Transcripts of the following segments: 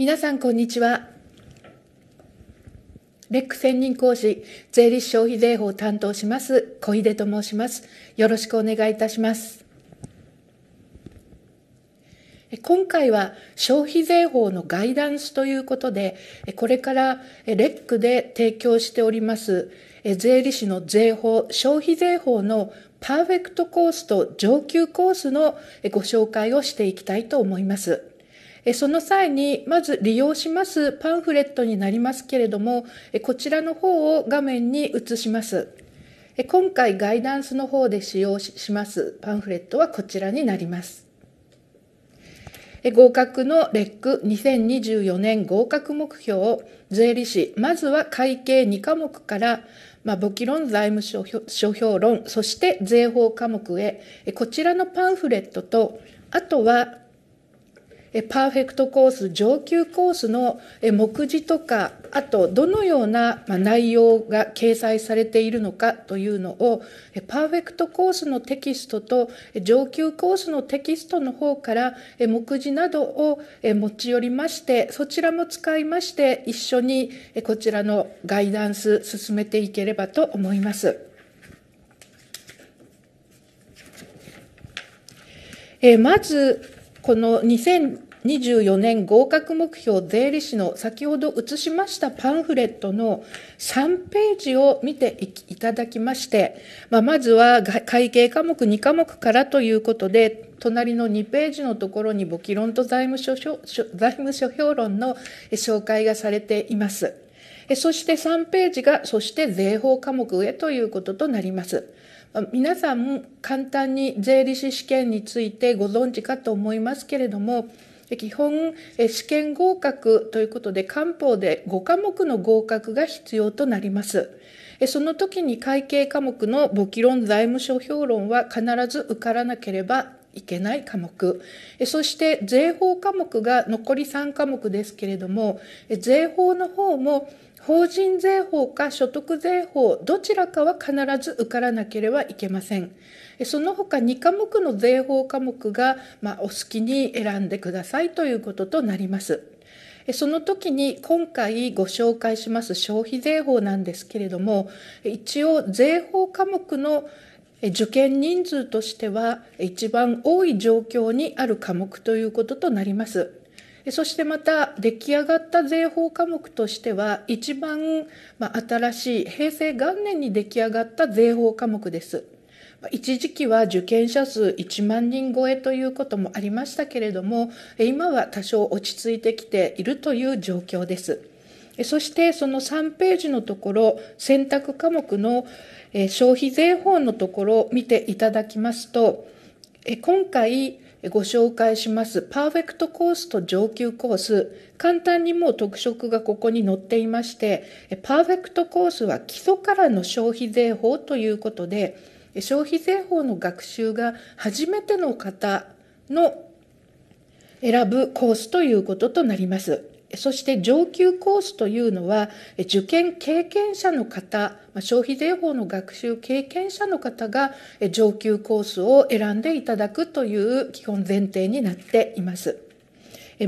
皆さんこんにちは。レック専任講師、税理士消費税法を担当します、小出と申します。よろしくお願いいたします。今回は消費税法のガイダンスということで、これからレックで提供しております、税理士の税法、消費税法のパーフェクトコースと上級コースのご紹介をしていきたいと思います。その際に、まず利用しますパンフレットになりますけれども、こちらの方を画面に移します。今回ガイダンスの方で使用しますパンフレットはこちらになります。合格のレック2024年合格目標を税理士、まずは会計2科目から、まあ、簿記論、財務諸表論、そして税法科目へ、こちらのパンフレットと、あとはえパーフェクトコース、上級コースの目次とか、あと、どのような、まあ、内容が掲載されているのかというのを、パーフェクトコースのテキストと上級コースのテキストの方から目次などをえ持ち寄りまして、そちらも使いまして、一緒にこちらのガイダンス進めていければと思います。えまず、この2024年合格目標税理士の先ほど写しましたパンフレットの3ページを見ていただきまして、まあ、まずは会計科目2科目からということで、隣の2ページのところに簿記論と財務諸財務論の紹介がされています。そして3ページが、そして税法科目へということとなります。皆さん簡単に税理士試験についてご存知かと思いますけれども基本試験合格ということで官報で5科目の合格が必要となりますその時に会計科目の簿記論財務諸評論は必ず受からなければいけない科目そして税法科目が残り3科目ですけれども税法の方も法人税法か所得税法、どちらかは必ず受からなければいけません。その他2科目の税法科目が、まあ、お好きに選んでくださいということとなります。その時に今回ご紹介します消費税法なんですけれども、一応税法科目の受験人数としては一番多い状況にある科目ということとなります。そしてまた出来上がった税法科目としては一番、まあ、新しい平成元年に出来上がった税法科目です。一時期は受験者数1万人超えということもありましたけれども今は多少落ち着いてきているという状況です。そしてその3ページのところ選択科目の消費税法のところを見ていただきますと今回ご紹介します。パーフェクトコースと上級コース。簡単にもう特色がここに載っていまして、パーフェクトコースは基礎からの消費税法ということで、消費税法の学習が初めての方の選ぶコースということとなります。そして上級コースというのは、受験経験者の方、消費税法の学習経験者の方が上級コースを選んでいただくという基本前提になっています。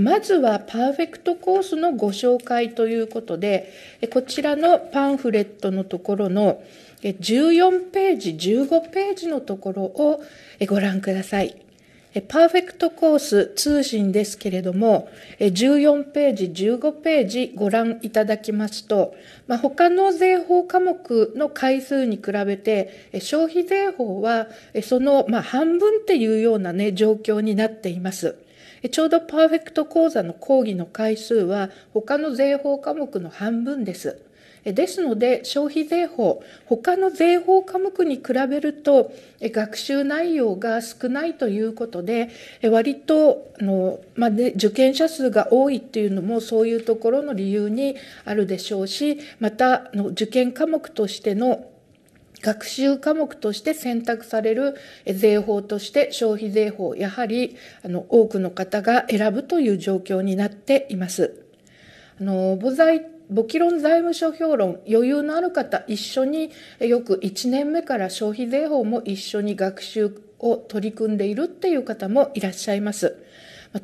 まずはパーフェクトコースのご紹介ということで、こちらのパンフレットのところの14ページ、15ページのところをご覧ください。パーフェクトコース通信ですけれども、14ページ、15ページご覧いただきますと、まあ、他の税法科目の回数に比べて、消費税法はその、まあ、半分っていうような、ね、状況になっています。ちょうどパーフェクト講座の講義の回数は他の税法科目の半分です。ですので、消費税法、他の税法科目に比べると、学習内容が少ないということで、割とあの、まあね、受験者数が多いっていうのも、そういうところの理由にあるでしょうし、また、の受験科目としての学習科目として選択される税法として消費税法、やはりあの多くの方が選ぶという状況になっています。あの母材簿記論財務諸評論、余裕のある方一緒に、よく1年目から消費税法も一緒に学習を取り組んでいるっていう方もいらっしゃいます。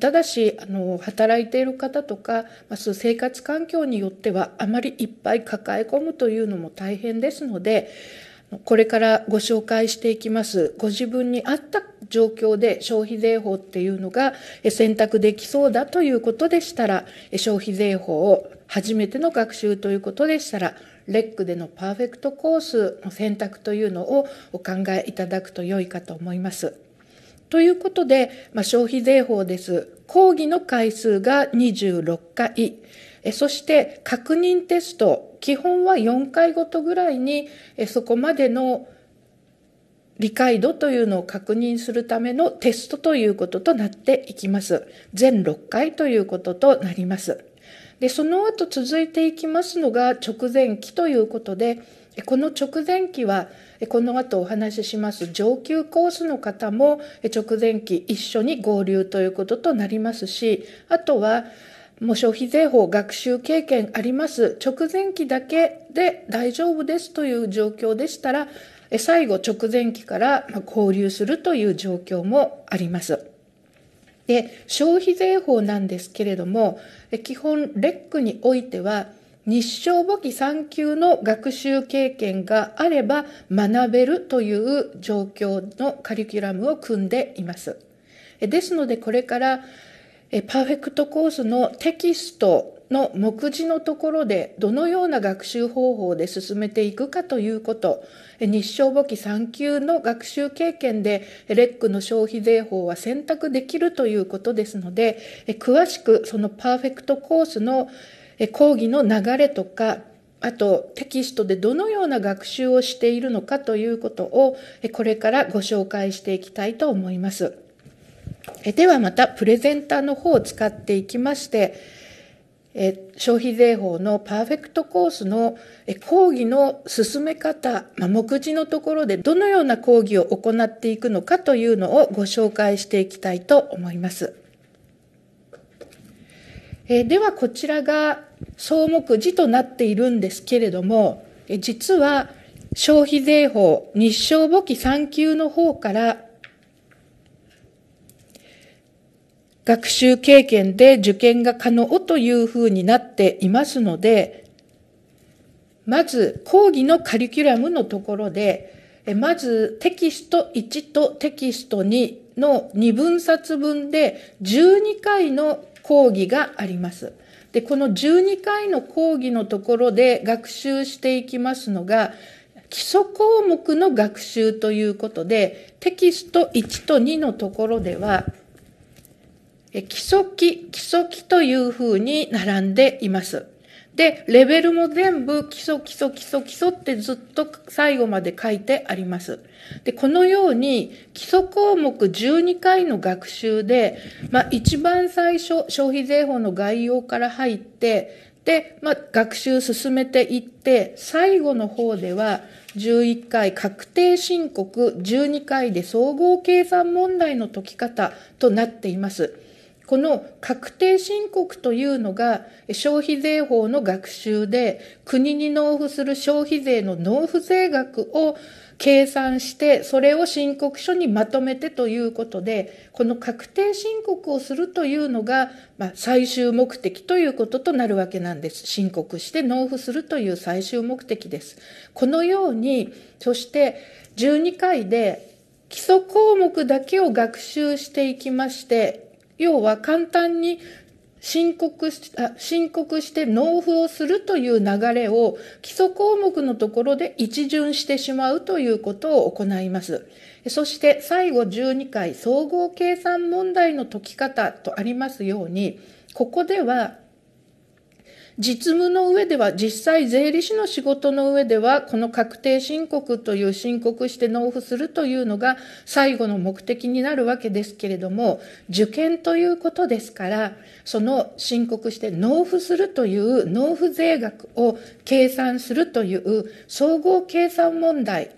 ただし、あの、働いている方とか、まあ、生活環境によっては、あまりいっぱい抱え込むというのも大変ですので、これからご紹介していきます、ご自分に合った状況で消費税法っていうのが選択できそうだということでしたら、消費税法を初めての学習ということでしたら、レックでのパーフェクトコースの選択というのをお考えいただくと良いかと思います。ということで、まあ、消費税法です。講義の回数が26回。えそして確認テスト、基本は4回ごとぐらいにえそこまでの理解度というのを確認するためのテストということとなっていきます。全6回ということとなります。で、その後続いていきますのが直前期ということで、この直前期は、この後お話しします上級コースの方も直前期一緒に合流ということとなりますし、あとは、もう消費税法学習経験あります。直前期だけで大丈夫ですという状況でしたら、最後直前期から交流するという状況もあります。で、消費税法なんですけれども、基本レックにおいては、日照簿記3級の学習経験があれば学べるという状況のカリキュラムを組んでいます。ですのでこれからパーフェクトコースのテキストの目次のところでどのような学習方法で進めていくかということ日照簿記3級の学習経験で、レックの消費税法は選択できるということですので、詳しくそのパーフェクトコースの講義の流れとか、あとテキストでどのような学習をしているのかということをこれからご紹介していきたいと思います。ではまたプレゼンターの方を使っていきまして、え消費税法のパーフェクトコースの、え講義の進め方、まあ、目次のところでどのような講義を行っていくのかというのをご紹介していきたいと思います。えではこちらが総目次となっているんですけれども、え実は消費税法、日照簿記3級の方から学習経験で受験が可能というふうになっていますので、まず講義のカリキュラムのところで、まずテキスト1とテキスト2の2分冊分で12回の講義があります。で、この12回の講義のところで学習していきますのが、基礎項目の学習ということで、テキスト1と2のところでは、基礎期、基礎基というふうに並んでいます。で、レベルも全部基礎基礎基礎基礎ってずっと最後まで書いてあります。で、このように基礎項目12回の学習で、まあ一番最初消費税法の概要から入って、で、まあ学習進めていって、最後の方では11回確定申告12回で総合計算問題の解き方となっています。この確定申告というのが消費税法の学習で国に納付する消費税の納付税額を計算してそれを申告書にまとめてということでこの確定申告をするというのが、まあ、最終目的ということとなるわけなんです申告して納付するという最終目的ですこのようにそして12回で基礎項目だけを学習していきまして要は簡単に申告しあ申告して納付をするという流れを基礎項目のところで一巡してしまうということを行います。そして最後12回総合計算問題の解き方とありますように、ここでは実務の上では、実際税理士の仕事の上では、この確定申告という申告して納付するというのが最後の目的になるわけですけれども、受験ということですから、その申告して納付するという納付税額を計算するという総合計算問題、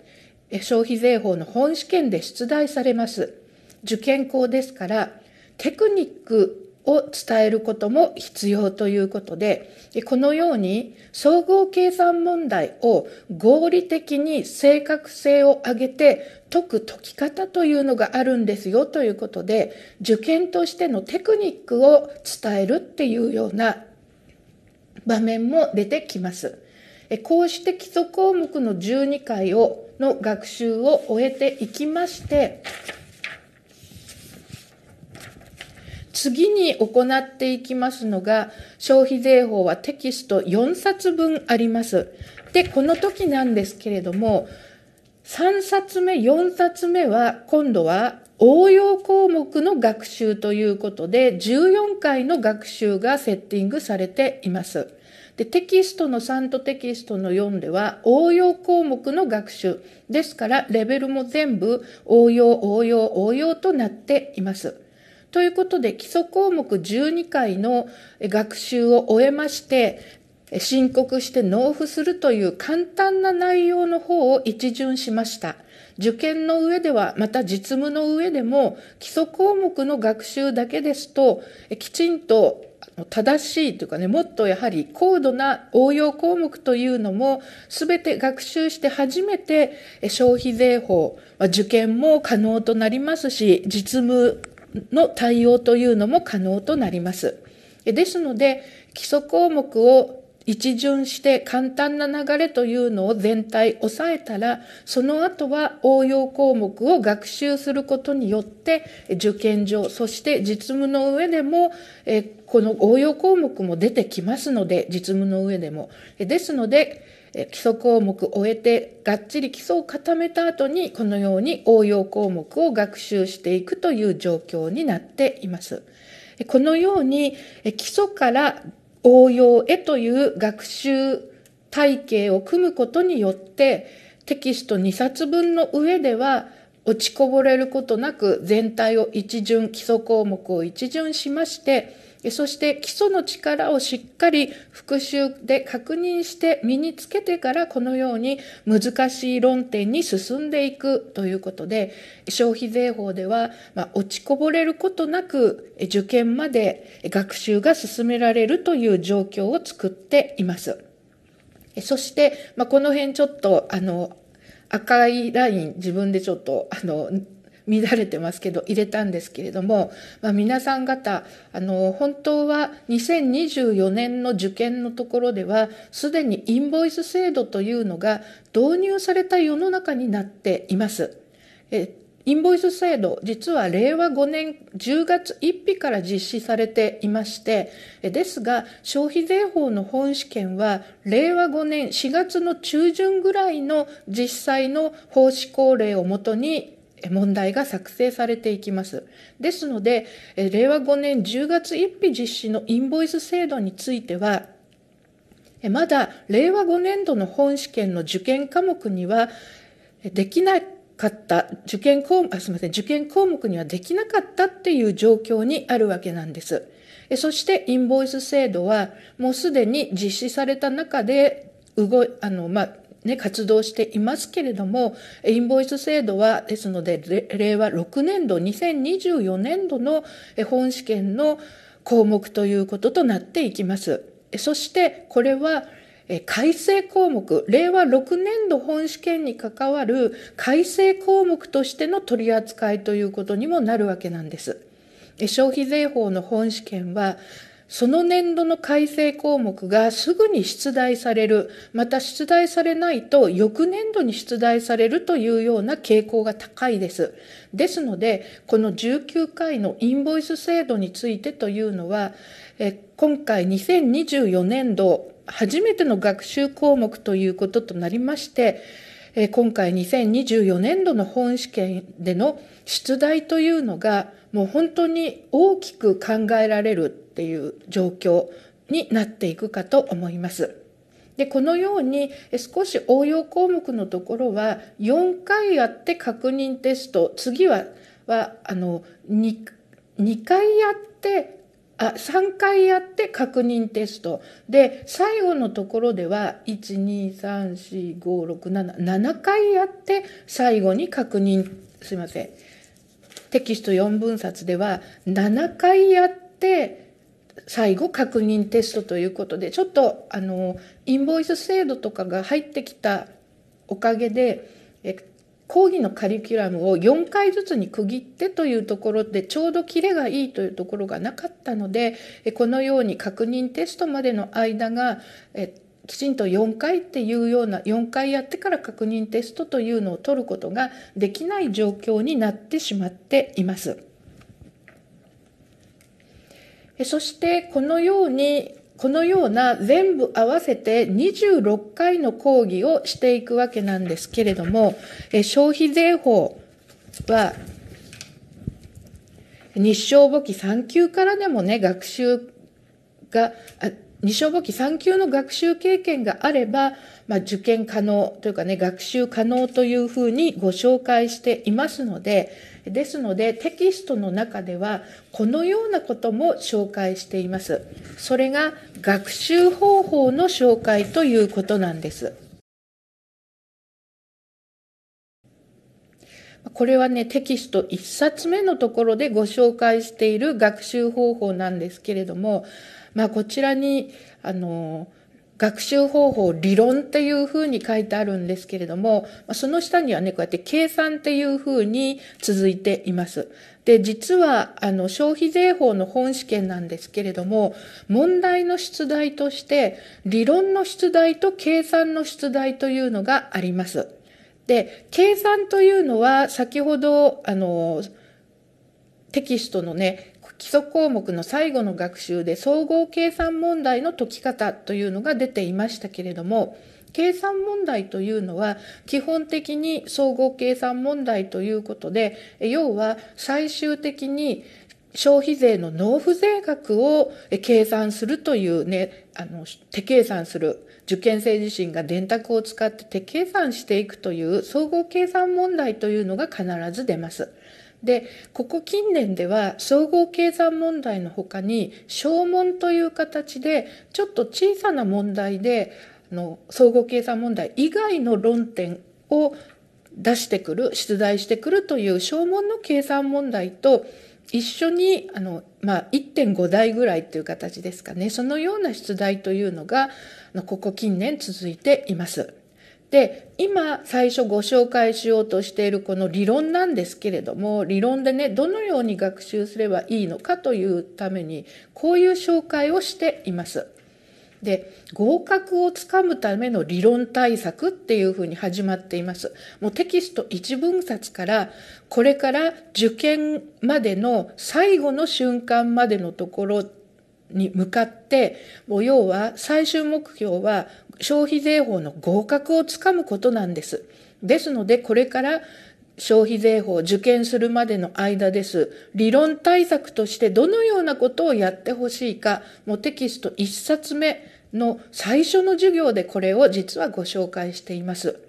消費税法の本試験で出題されます。受験校ですから、テクニックを伝えることも必要ということで、このように総合計算問題を合理的に正確性を上げて解く解き方というのがあるんですよということで、受験としてのテクニックを伝えるっていうような場面も出てきます。こうして基礎項目の12回をの学習を終えていきまして、次に行っていきますのが、消費税法はテキスト4冊分あります。で、この時なんですけれども、3冊目、4冊目は、今度は応用項目の学習ということで、14回の学習がセッティングされています。で、テキストの3とテキストの4では応用項目の学習。ですから、レベルも全部応用、応用、応用となっています。ということで、基礎項目12回の学習を終えまして、申告して納付するという簡単な内容の方を一巡しました。受験の上では、また実務の上でも、基礎項目の学習だけですと、きちんと正しいというかね、もっとやはり高度な応用項目というのも、すべて学習して初めて消費税法、受験も可能となりますし、実務の対応というのも可能となります。ですので、基礎項目を一巡して簡単な流れというのを全体押さえたら、その後は応用項目を学習することによって、受験上、そして実務の上でも、この応用項目も出てきますので、実務の上でも。ですので、基礎項目を終えてがっちり基礎を固めた後にこのように応用項目を学習していくという状況になっています。このように基礎から応用へという学習体系を組むことによってテキスト2冊分の上では落ちこぼれることなく全体を一巡基礎項目を一巡しましてそして基礎の力をしっかり復習で確認して身につけてからこのように難しい論点に進んでいくということで消費税法では、ま落ちこぼれることなく受験まで学習が進められるという状況を作っています。そして、まこの辺ちょっとあの赤いライン自分でちょっとあの乱れてますけど、入れたんですけれども、まあ、皆さん方、あの、本当は2024年の受験のところでは、すでにインボイス制度というのが導入された世の中になっています。えインボイス制度、実は令和5年10月1日から実施されていまして、ですが、消費税法の本試験は、令和5年4月の中旬ぐらいの実際の法施行令をもとに問題が作成されていきます。ですので、令和5年10月1日実施のインボイス制度については、まだ令和5年度の本試験の受験科目にはできなかった受験項あすみません受験項目にはできなかったっていう状況にあるわけなんです。そしてインボイス制度はもうすでに実施された中で動あの、まあ、ね、活動していますけれども、インボイス制度は、ですので、令和6年度、2024年度の本試験の項目ということとなっていきます。そして、これは、改正項目、令和6年度本試験に関わる改正項目としての取り扱いということにもなるわけなんです。消費税法の本試験はその年度の改正項目がすぐに出題される、また出題されないと翌年度に出題されるというような傾向が高いです。ですので、この19回のインボイス制度についてというのは、え今回2024年度初めての学習項目ということとなりまして、え今回2024年度の本試験での出題というのがもう本当に大きく考えられるっていう状況になっていくかと思います。でこのように少し応用項目のところは4回やって確認テスト次ははあの 2, 2回やってあ3回やって確認テストで最後のところでは1234567回やって最後に確認すいませんテキスト4分冊では7回やって最後確認テストということでちょっとあのインボイス制度とかが入ってきたおかげでえ講義のカリキュラムを4回ずつに区切ってというところでちょうどキレがいいというところがなかったのでこのように確認テストまでの間がえきちんと4回っていうような4回やってから確認テストというのを取ることができない状況になってしまっています。そしてこのようにこのような全部合わせて26回の講義をしていくわけなんですけれども、消費税法は日照簿記3級からでもね、学習が、日照簿記3級の学習経験があれば、まあ、受験可能というかね、学習可能というふうにご紹介していますので、ですので、テキストの中では、このようなことも紹介しています。それが、学習方法の紹介ということなんです。これはね、テキスト1冊目のところでご紹介している学習方法なんですけれども、まあ、こちらに、あの学習方法理論っていうふうに書いてあるんですけれども、その下にはね、こうやって計算っていうふうに続いています。で、実は、あの、消費税法の本試験なんですけれども、問題の出題として、理論の出題と計算の出題というのがあります。で、計算というのは、先ほど、あの、テキストのね、基礎項目の最後の学習で総合計算問題の解き方というのが出ていましたけれども、計算問題というのは基本的に総合計算問題ということで、要は最終的に消費税の納付税額を計算するというね、あの、手計算する。受験生自身が電卓を使って手計算していくという総合計算問題というのが必ず出ます。で、ここ近年では総合経算問題の他に証問という形でちょっと小さな問題での総合経算問題以外の論点を出してくる、出題してくるという証問の計算問題と一緒にあの、まあ、1.5台ぐらいという形ですかね。そのような出題というのが、ここ近年続いています。で、今最初ご紹介しようとしているこの理論なんですけれども、理論でね、どのように学習すればいいのかというために、こういう紹介をしています。で、合格をつかむための理論対策っていうふうに始まっています。もうテキスト一文冊から、これから受験までの最後の瞬間までのところに向かって、もう要は最終目標は消費税法の合格をつかむことなんです。ですので、これから消費税法を受験するまでの間です。理論対策としてどのようなことをやってほしいか、もうテキスト1冊目の最初の授業でこれを実はご紹介しています。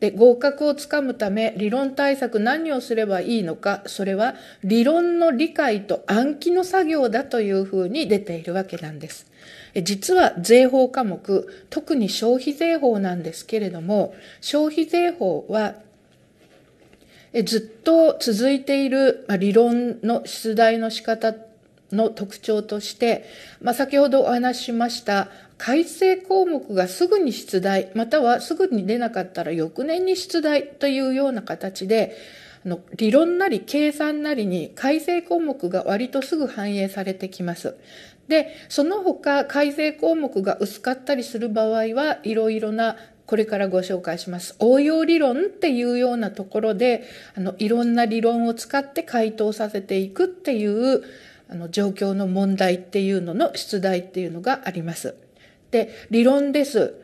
で合格をつかむため理論対策何をすればいいのかそれは理論の理解と暗記の作業だというふうに出ているわけなんです。実は税法科目特に消費税法なんですけれども消費税法はずっと続いている理論の出題の仕方の特徴として、まあ、先ほどお話ししました改正項目がすぐに出題またはすぐに出なかったら翌年に出題というような形での理論なり計算なりに改正項目が割とすぐ反映されてきます。でその他改正項目が薄かったりする場合はいろいろなこれからご紹介します応用理論っていうようなところであのいろんな理論を使って回答させていくっていうあの状況の問題っていうのの出題っていうのがあります。で、理論です。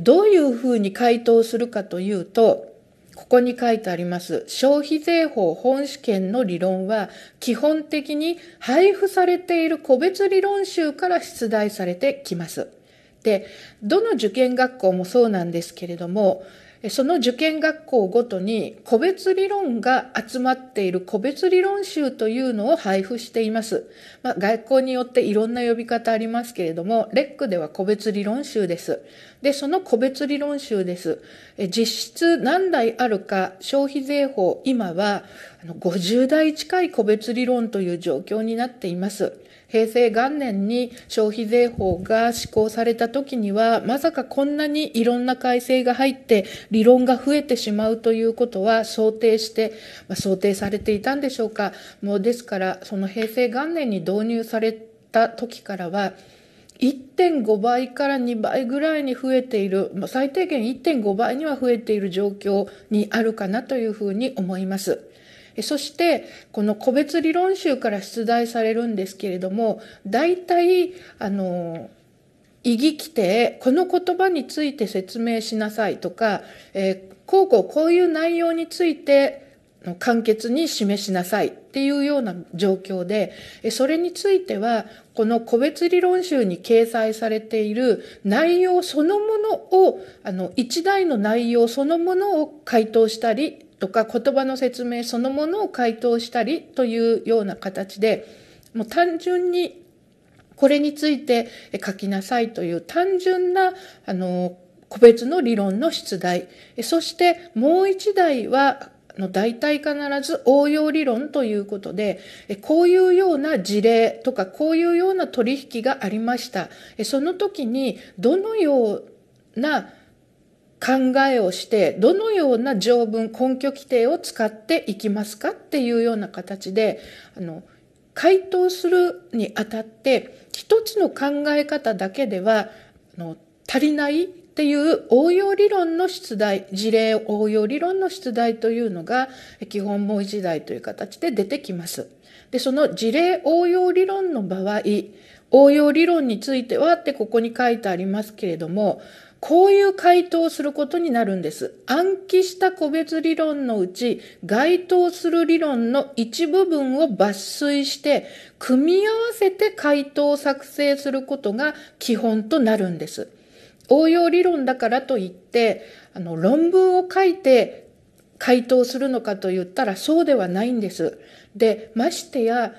どういうふうに回答するかというと、ここに書いてあります。消費税法本試験の理論は、基本的に配布されている個別理論集から出題されてきます。で、どの受験学校もそうなんですけれども、その受験学校ごとに個別理論が集まっている個別理論集というのを配布しています。まあ、学校によっていろんな呼び方ありますけれども、レックでは個別理論集です。で、その個別理論集です。実質何台あるか消費税法、今は50台近い個別理論という状況になっています。平成元年に消費税法が施行された時には、まさかこんなにいろんな改正が入って理論が増えてしまうということは想定して、まあ、想定されていたんでしょうか。もうですから、その平成元年に導入された時からは、1.5倍から2倍ぐらいに増えている、最低限1.5倍には増えている状況にあるかなというふうに思います。そして、この個別理論集から出題されるんですけれども、大体、あの、意義規定、この言葉について説明しなさいとか、えー、こうこうこういう内容について、簡潔に示しなさいっていうような状況で、それについては、この個別理論集に掲載されている内容そのものを、あの、一台の内容そのものを回答したり、とか言葉の説明そのものを回答したりというような形でもう単純にこれについて書きなさいという単純なあの個別の理論の出題そしてもう一台はの大体必ず応用理論ということで、こういうような事例とか、こういうような取引がありました。その時に、どのような考えをして、どのような条文、根拠規定を使っていきますかっていうような形で、あの、回答するにあたって、一つの考え方だけでは、あの、足りないっていう応用理論の出題、事例応用理論の出題というのが基本問題時代という形で出てきます。で、その事例応用理論の場合、応用理論についてはってここに書いてありますけれども、こういう回答をすることになるんです。暗記した個別理論のうち、該当する理論の一部分を抜粋して、組み合わせて回答を作成することが基本となるんです。応用理論だからといって、あの、論文を書いて回答するのかと言ったらそうではないんです。で、ましてや、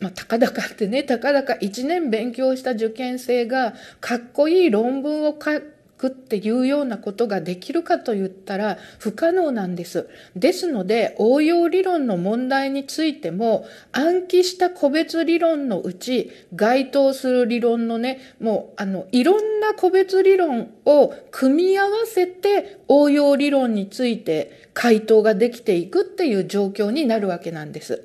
まあ、たかだかってね、たかだか1年勉強した受験生がかっこいい論文を書くっていうようなことができるかと言ったら不可能なんです。ですので応用理論の問題についても暗記した個別理論のうち該当する理論のねもうあのいろんな個別理論を組み合わせて応用理論について回答ができていくっていう状況になるわけなんです。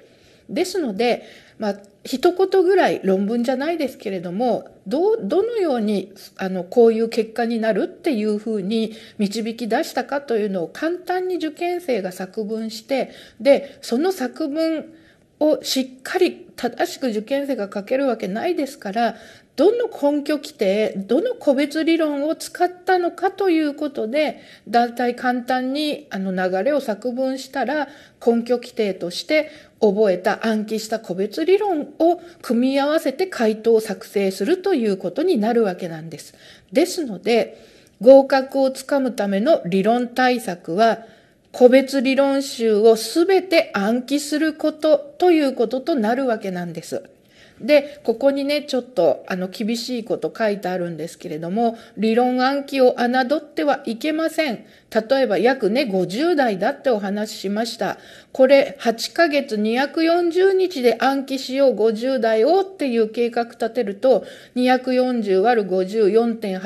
ですので、まあ、一言ぐらい論文じゃないですけれどもどどのようにあのこういう結果になるっていうふうに導き出したかというのを簡単に受験生が作文してでその作文をしっかり正しく受験生が書けるわけないですからどの根拠規定どの個別理論を使ったのかということで大体簡単にあの流れを作文したら根拠規定として覚えた暗記した個別理論を組み合わせて回答を作成するということになるわけなんです。ですので、合格をつかむための理論対策は、個別理論集をすべて暗記することということとなるわけなんです。で、ここにね、ちょっとあの厳しいこと書いてあるんですけれども、理論暗記を侮ってはいけません。例えば約ね、50代だってお話ししました。これ、8ヶ月240日で暗記しよう50代をっていう計画立てると、240割る54.8、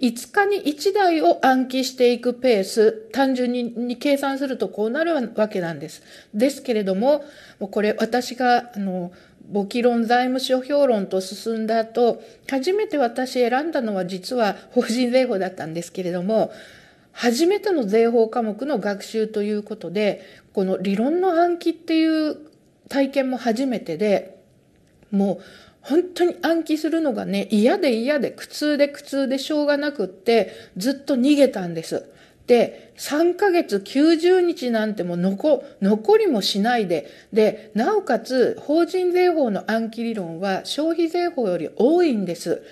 5日に1台を暗記していくペース、単純に計算するとこうなるわけなんです。ですけれども、これ私が、あの、簿記論財務諸評論と進んだ後、初めて私選んだのは実は法人税法だったんですけれども、初めての税法科目の学習ということで、この理論の暗記っていう体験も初めてで、もう本当に暗記するのがね、嫌で嫌で苦痛で苦痛でしょうがなくって、ずっと逃げたんです。で、3ヶ月90日なんてもう残、残りもしないで、で、なおかつ、法人税法の暗記理論は消費税法より多いんです。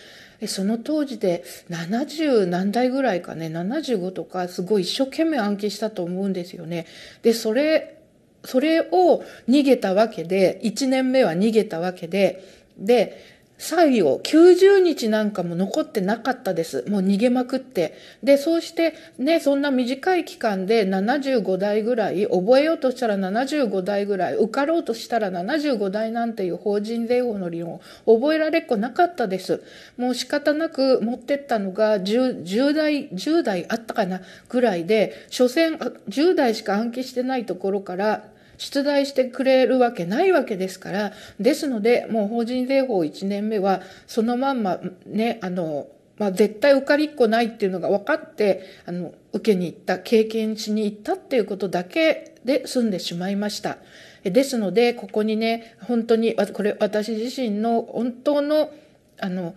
その当時で70何台ぐらいかね、75とか、すごい一生懸命暗記したと思うんですよね。で、それ、それを逃げたわけで、1年目は逃げたわけで、で、最後、90日なんかも残ってなかったです。もう逃げまくって。で、そうしてね、そんな短い期間で75代ぐらい、覚えようとしたら75代ぐらい、受かろうとしたら75代なんていう法人税法の理論、覚えられっこなかったです。もう仕方なく持ってったのが 10, 10代、10代あったかなぐらいで、所詮10代しか暗記してないところから、出題してくれるわけないわけですから、ですので、もう法人税法1年目は、そのまんま、ね、あの、まあ、絶対受かりっこないっていうのが分かって、あの、受けに行った、経験しに行ったっていうことだけで済んでしまいました。ですので、ここにね、本当に、これ私自身の本当の、あの、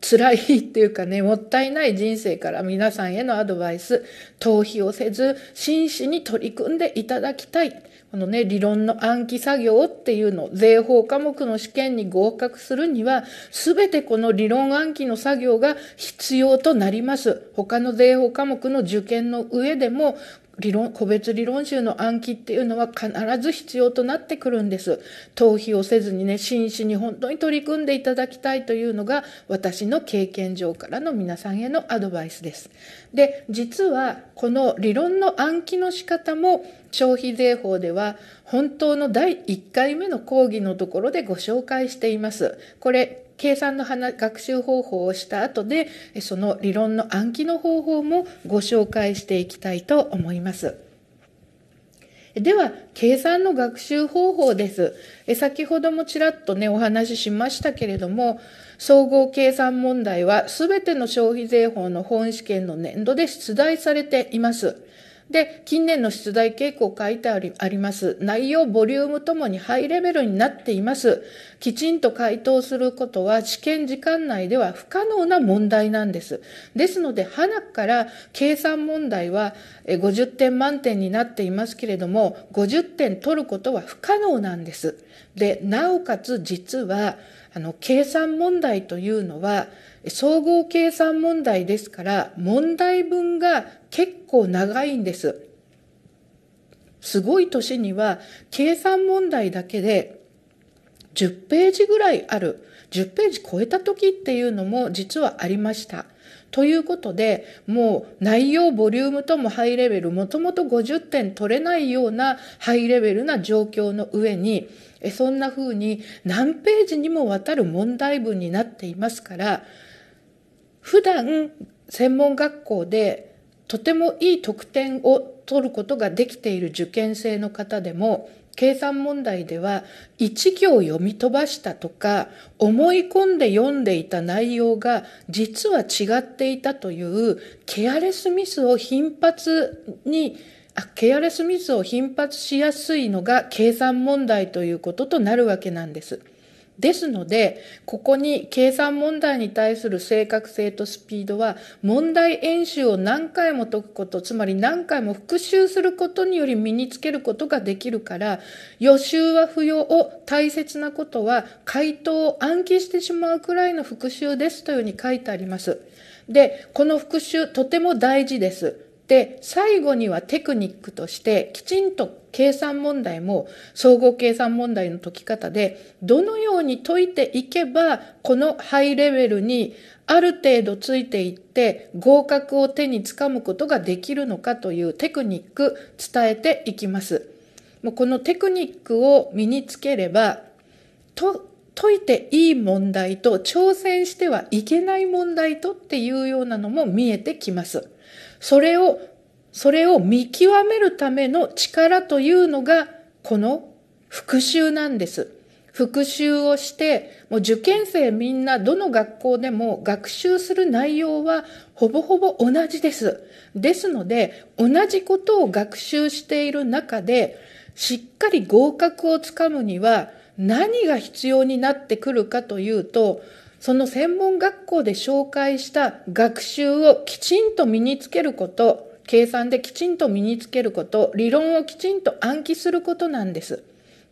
辛いっていうかね、もったいない人生から皆さんへのアドバイス、逃避をせず、真摯に取り組んでいただきたい。このね、理論の暗記作業っていうの、税法科目の試験に合格するには、すべてこの理論暗記の作業が必要となります。他の税法科目の受験の上でも、理論、個別理論集の暗記っていうのは必ず必要となってくるんです。逃避をせずにね、真摯に本当に取り組んでいただきたいというのが、私の経験上からの皆さんへのアドバイスです。で、実は、この理論の暗記の仕方も、消費税法では、本当の第1回目の講義のところでご紹介しています。これ、計算の話学習方法をした後でその理論の暗記の方法もご紹介していきたいと思います。では、計算の学習方法です。え先ほどもちらっとね、お話ししましたけれども、総合計算問題は全ての消費税法の本試験の年度で出題されています。で、近年の出題傾向書いてありあります。内容、ボリュームともにハイレベルになっています。きちんと回答することは試験時間内では不可能な問題なんです。ですので、花から計算問題は50点満点になっていますけれども、50点取ることは不可能なんです。で、なおかつ実は、あの、計算問題というのは、総合計算問題ですから、問題文が結構長いんです。すごい年には計算問題だけで10ページぐらいある。10ページ超えた時っていうのも実はありました。ということで、もう内容、ボリュームともハイレベル、もともと50点取れないようなハイレベルな状況の上に、えそんな風に何ページにもわたる問題文になっていますから、普段専門学校でとてもいい得点を取ることができている受験生の方でも計算問題では一行読み飛ばしたとか思い込んで読んでいた内容が実は違っていたというケアレスミスを頻発にケアレスミスを頻発しやすいのが計算問題ということとなるわけなんです。ですので、ここに計算問題に対する正確性とスピードは、問題演習を何回も解くこと、つまり何回も復習することにより身につけることができるから、予習は不要を大切なことは、回答を暗記してしまうくらいの復習ですというふうに書いてあります。で、この復習とても大事です。で、最後にはテクニックとして、きちんと計算問題も、総合計算問題の解き方で、どのように解いていけば、このハイレベルにある程度ついていって、合格を手につかむことができるのかというテクニック伝えていきます。もうこのテクニックを身につければ、と、解いていい問題と挑戦してはいけない問題とっていうようなのも見えてきます。それを、それを見極めるための力というのが、この復習なんです。復習をして、もう受験生みんなどの学校でも学習する内容はほぼほぼ同じです。ですので、同じことを学習している中で、しっかり合格をつかむには何が必要になってくるかというと、その専門学校で紹介した学習をきちんと身につけること、計算できちんと身につけること、理論をきちんと暗記することなんです。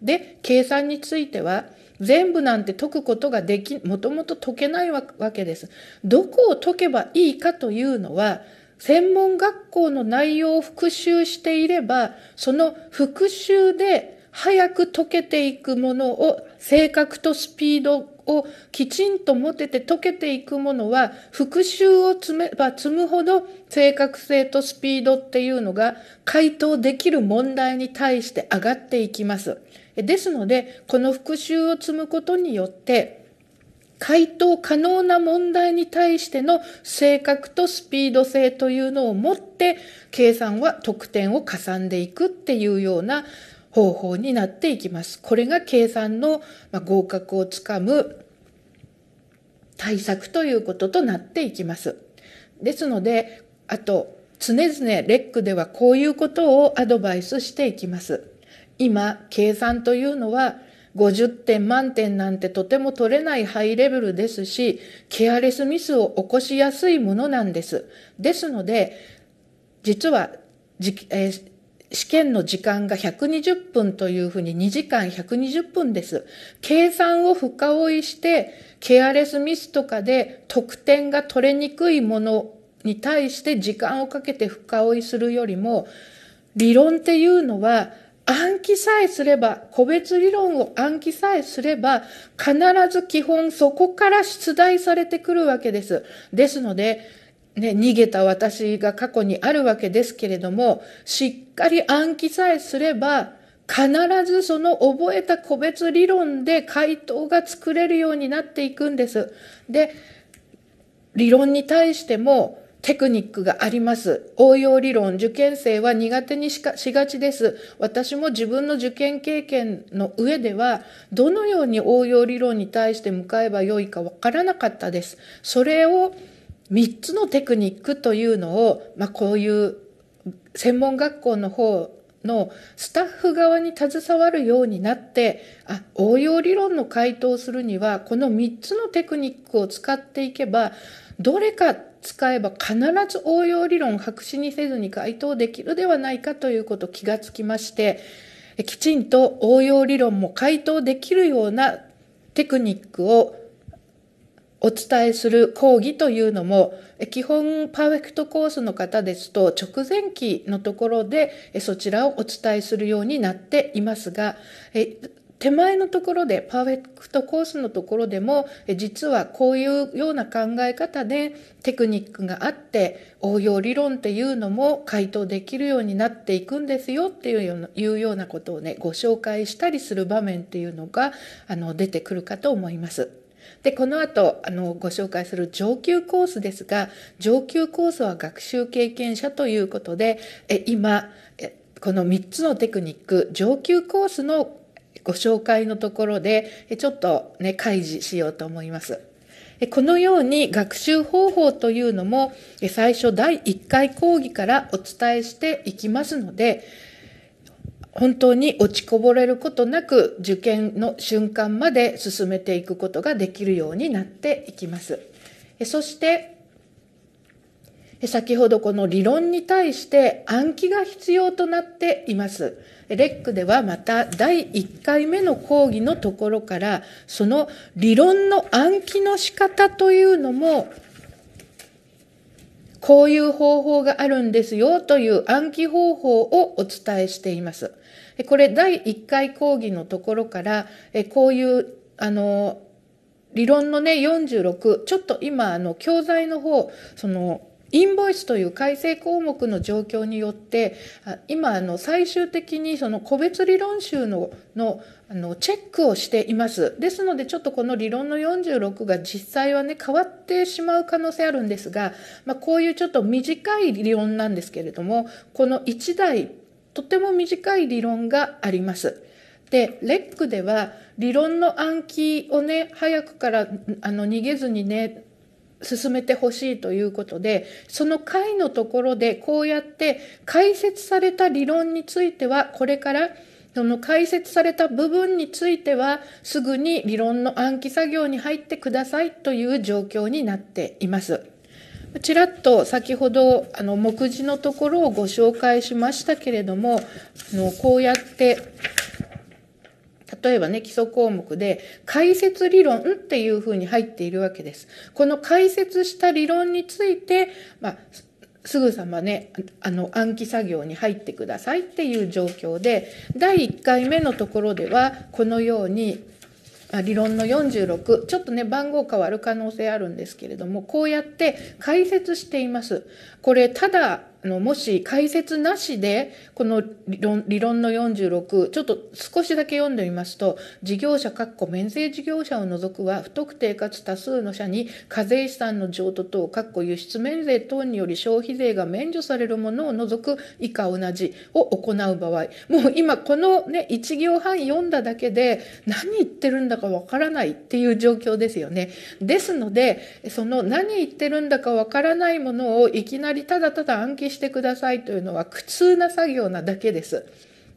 で、計算については、全部なんて解くことができ、もともと解けないわけです。どこを解けばいいかというのは、専門学校の内容を復習していれば、その復習で早く解けていくものを正確とスピードをきちんと持てて溶けていくものは復習を積めば積むほど正確性とスピードっていうのが回答できる問題に対して上がっていきます。ですのでこの復習を積むことによって回答可能な問題に対しての正確とスピード性というのを持って計算は得点を加算でいくっていうような方法になっていきます。これが計算の合格をつかむ対策ということとなっていきます。ですので、あと、常々レックではこういうことをアドバイスしていきます。今、計算というのは50点満点なんてとても取れないハイレベルですし、ケアレスミスを起こしやすいものなんです。ですので、実は、えー試験の時間が120分というふうに2時間120分です。計算を深追いして、ケアレスミスとかで得点が取れにくいものに対して時間をかけて深追いするよりも、理論っていうのは暗記さえすれば、個別理論を暗記さえすれば、必ず基本そこから出題されてくるわけです。ですので、ね、逃げた私が過去にあるわけですけれども、しっかり暗記さえすれば、必ずその覚えた個別理論で回答が作れるようになっていくんです。で、理論に対してもテクニックがあります。応用理論、受験生は苦手にしかしがちです。私も自分の受験経験の上では、どのように応用理論に対して向かえばよいかわからなかったです。それを3つのテクニックというのを、まあ、こういう専門学校の方のスタッフ側に携わるようになって、あ、応用理論の回答するには、この3つのテクニックを使っていけば、どれか使えば必ず応用理論を白紙にせずに回答できるではないかということ気がつきまして、きちんと応用理論も回答できるようなテクニックをお伝えする講義というのも、基本パーフェクトコースの方ですと直前期のところでそちらをお伝えするようになっていますが、手前のところで、パーフェクトコースのところでも、実はこういうような考え方でテクニックがあって、応用理論っていうのも回答できるようになっていくんですよっていうようなことをね、ご紹介したりする場面っていうのが、あの、出てくるかと思います。で、この後、あの、ご紹介する上級コースですが、上級コースは学習経験者ということで、え今え、この3つのテクニック、上級コースのご紹介のところで、ちょっとね、開示しようと思います。このように学習方法というのも最初第1回講義からお伝えしていきますので、本当に落ちこぼれることなく受験の瞬間まで進めていくことができるようになっていきます。そして先ほどこの理論に対して暗記が必要となっています。レックではまた第1回目の講義のところからその理論の暗記の仕方というのもこういう方法があるんですよという暗記方法をお伝えしています。これ第1回講義のところから、こういう、あの、理論のね、46、ちょっと今、あの、教材の方、その、インボイスという改正項目の状況によって今あの最終的にその個別理論集ののあのチェックをしていますですのでちょっとこの理論の46が実際はね変わってしまう可能性あるんですが、まあ、こういうちょっと短い理論なんですけれどもこの1台とても短い理論があります。で、レックでは理論の暗記をね、早くからあの逃げずにね、進めてほしいということで、その回のところでこうやって解説された理論については、これからその解説された部分については、すぐに理論の暗記作業に入ってくださいという状況になっています。ちらっと先ほどあの目次のところをご紹介しましたけれどもあのこうやって例えばね、基礎項目で解説理論っていうふうに入っているわけです。この解説した理論について、まあ、すぐさまね、あの、暗記作業に入ってくださいっていう状況で、第1回目のところでは、このように、理論の46ちょっとね番号変わる可能性あるんですけれどもこうやって解説しています。これただあの、もし解説なしで、この理論の46、ちょっと少しだけ読んでみますと、事業者、確保、免税事業者を除くは、不特定かつ多数の者に、課税資産の譲渡等、確保輸出免税等により消費税が免除されるものを除く以下同じを行う場合、もう今このね、1行半読んだだけで、何言ってるんだかわからないっていう状況ですよね。ですので、その何言ってるんだかわからないものをいきなりただただ暗記してしてくださいというのは苦痛な作業なだけです。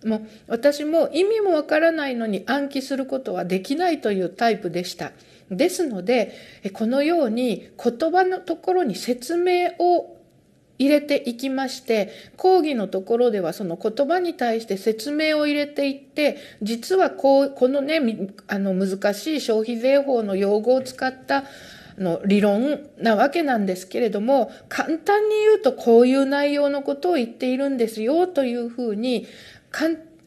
もう私も意味もわからないのに暗記することはできないというタイプでした。ですので、このように言葉のところに説明を入れていきまして、講義のところではその言葉に対して説明を入れていって、実はこう、このね、あの難しい消費税法の用語を使ったの理論なわけなんですけれども、簡単に言うとこういう内容のことを言っているんですよというふうに、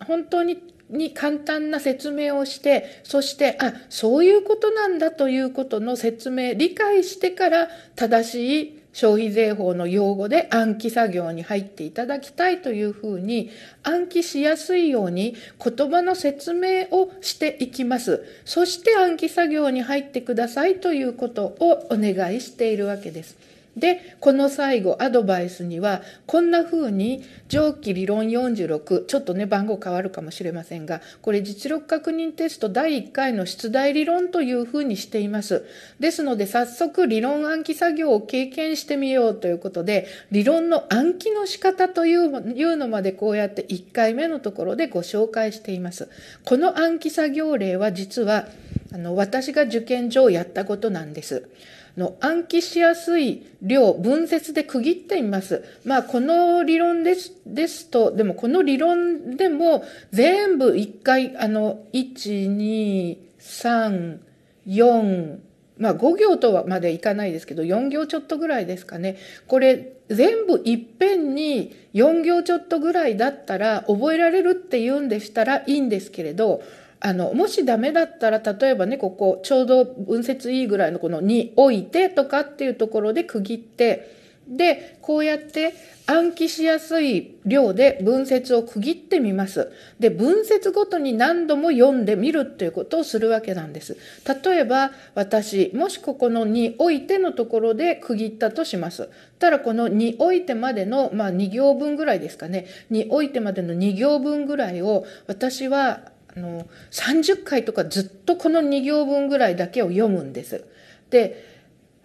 本当にに簡単な説明をして、そして、あ、そういうことなんだということの説明、理解してから正しい消費税法の用語で暗記作業に入っていただきたいというふうに暗記しやすいように言葉の説明をしていきます。そして暗記作業に入ってくださいということをお願いしているわけです。で、この最後、アドバイスには、こんな風に、上記理論46、ちょっとね、番号変わるかもしれませんが、これ実力確認テスト第1回の出題理論という風にしています。ですので、早速理論暗記作業を経験してみようということで、理論の暗記の仕方というのまでこうやって1回目のところでご紹介しています。この暗記作業例は実は、あの、私が受験上やったことなんです。の暗記しやすい量、分節で区切っています。まあ、この理論ですですと、でもこの理論でも全部一回、あの、1、2、3、4、まあ、5行とはまでいかないですけど、4行ちょっとぐらいですかね。これ、全部いっぺんに4行ちょっとぐらいだったら、覚えられるって言うんでしたらいいんですけれど、あの、もしダメだったら、例えばね、ここ、ちょうど分節いいぐらいのこのに置いてとかっていうところで区切って、で、こうやって暗記しやすい量で文節を区切ってみます。で、文節ごとに何度も読んでみるということをするわけなんです。例えば、私、もしここのにおいてのところで区切ったとします。たら、このにおいてまでの、まあ、2行分ぐらいですかね。においてまでの2行分ぐらいを、私はあの30回とかずっとこの2行分ぐらいだけを読むんです。で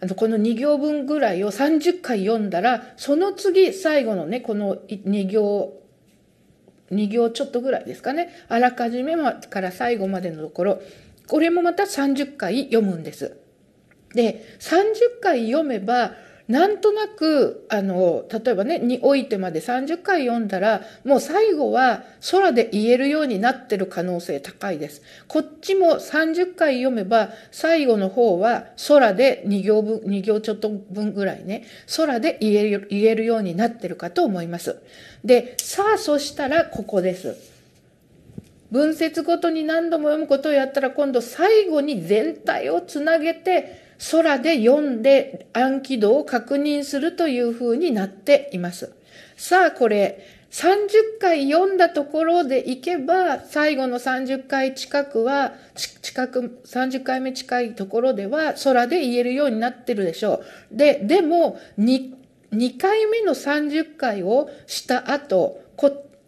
あのこの2行分ぐらいを30回読んだらその次最後のねこの2行2行ちょっとぐらいですかねあらかじめから最後までのところこれもまた30回読むんです。で30回読めばなんとなく、あの、例えばね、においてまで30回読んだら、もう最後は空で言えるようになってる可能性高いです。こっちも30回読めば、最後の方は空で2行分、2行ちょっと分ぐらいね、空で言える、言えるようになってるかと思います。で、さあ、そしたらここです。文節ごとに何度も読むことをやったら今度最後に全体をつなげて空で読んで暗記度を確認するというふうになっています。さあこれ、30回読んだところでいけば、最後の30回近くは、近く、30回目近いところでは、空で言えるようになってるでしょう。で、でも、2、2回目の30回をした後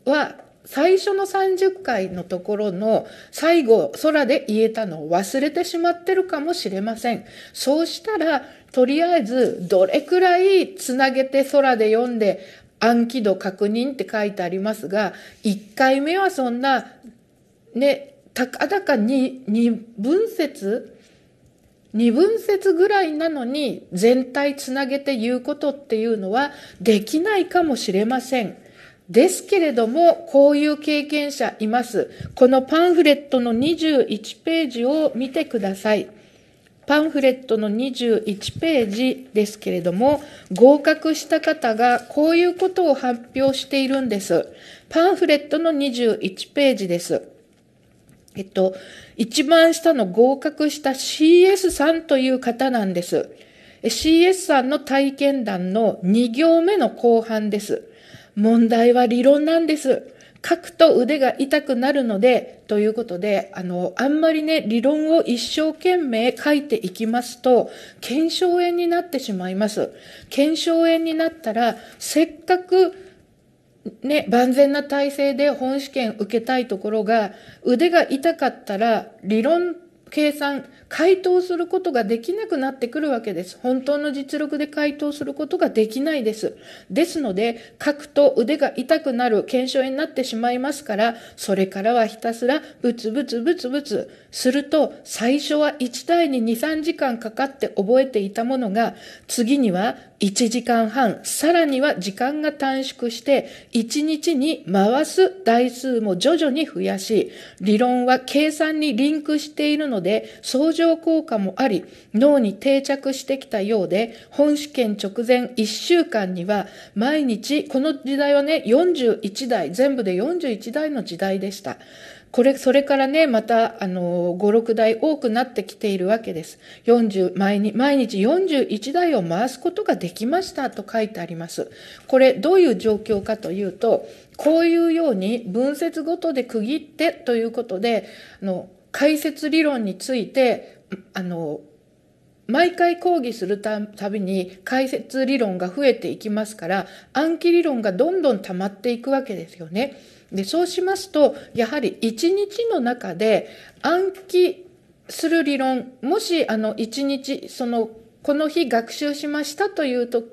は、最初の30回のところの最後、空で言えたのを忘れてしまってるかもしれません。そうしたら、とりあえず、どれくらいつなげて空で読んで、暗記度確認って書いてありますが、1回目はそんな、ね、たかだかに、2分節二分節ぐらいなのに全体つなげて言うことっていうのはできないかもしれません。ですけれども、こういう経験者います。このパンフレットの21ページを見てください。パンフレットの21ページですけれども、合格した方がこういうことを発表しているんです。パンフレットの21ページです。えっと、一番下の合格した CS さんという方なんです。CS さんの体験談の2行目の後半です。問題は理論なんです。書くと腕が痛くなるので、ということで、あの、あんまりね、理論を一生懸命書いていきますと、腱鞘炎になってしまいます。腱鞘炎になったら、せっかく、ね、万全な体制で本試験受けたいところが、腕が痛かったら、理論計算、回答することができなくなってくるわけです。本当の実力で回答することができないです。ですので、書くと腕が痛くなる検証になってしまいますから、それからはひたすらブツブツブツブツすると、最初は1対に2、3時間かかって覚えていたものが、次には1時間半、さらには時間が短縮して、1日に回す台数も徐々に増やし、理論は計算にリンクしているので、相乗効果もあり、脳に定着してきたようで、本試験直前1週間には、毎日、この時代はね、41台、全部で41台の時代でした。これ、それからね、また、あの、5、6台多くなってきているわけです。40、毎日、毎日41台を回すことができましたと書いてあります。これ、どういう状況かというと、こういうように分節ごとで区切ってということで、あの、解説理論について、あの、毎回講義するたびに解説理論が増えていきますから、暗記理論がどんどん溜まっていくわけですよね。でそうしますとやはり一日の中で暗記する理論もしあの一日そのこの日学習しましたというと